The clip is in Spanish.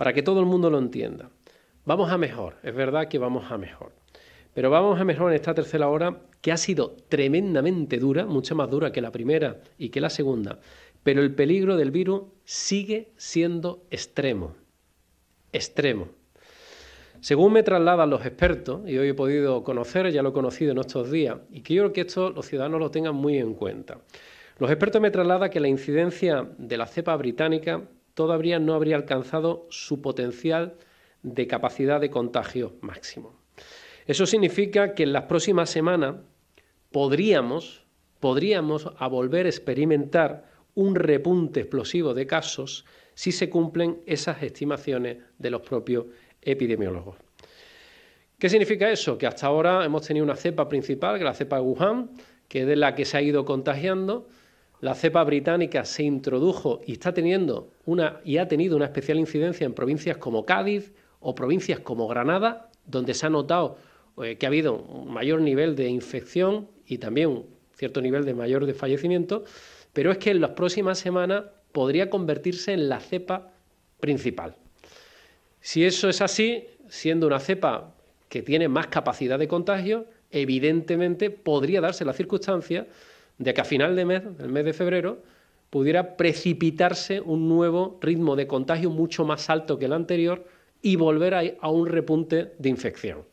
para que todo el mundo lo entienda. Vamos a mejor, es verdad que vamos a mejor. Pero vamos a mejor en esta tercera hora que ha sido tremendamente dura, mucho más dura que la primera y que la segunda. Pero el peligro del virus sigue siendo extremo. Extremo. Según me trasladan los expertos, y hoy he podido conocer, ya lo he conocido en estos días, y quiero que esto los ciudadanos lo tengan muy en cuenta. Los expertos me trasladan que la incidencia de la cepa británica todavía no habría alcanzado su potencial de capacidad de contagio máximo. Eso significa que en las próximas semanas podríamos, podríamos a volver a experimentar un repunte explosivo de casos si se cumplen esas estimaciones de los propios epidemiólogos. ¿Qué significa eso? Que hasta ahora hemos tenido una cepa principal, que es la cepa de Wuhan, que es de la que se ha ido contagiando, la cepa británica se introdujo y está teniendo una y ha tenido una especial incidencia en provincias como Cádiz o provincias como Granada, donde se ha notado eh, que ha habido un mayor nivel de infección y también un cierto nivel de mayor de fallecimiento, pero es que en las próximas semanas podría convertirse en la cepa principal. Si eso es así, siendo una cepa que tiene más capacidad de contagio, evidentemente podría darse la circunstancia de que a final de mes, el mes de febrero, pudiera precipitarse un nuevo ritmo de contagio mucho más alto que el anterior y volver a, a un repunte de infección.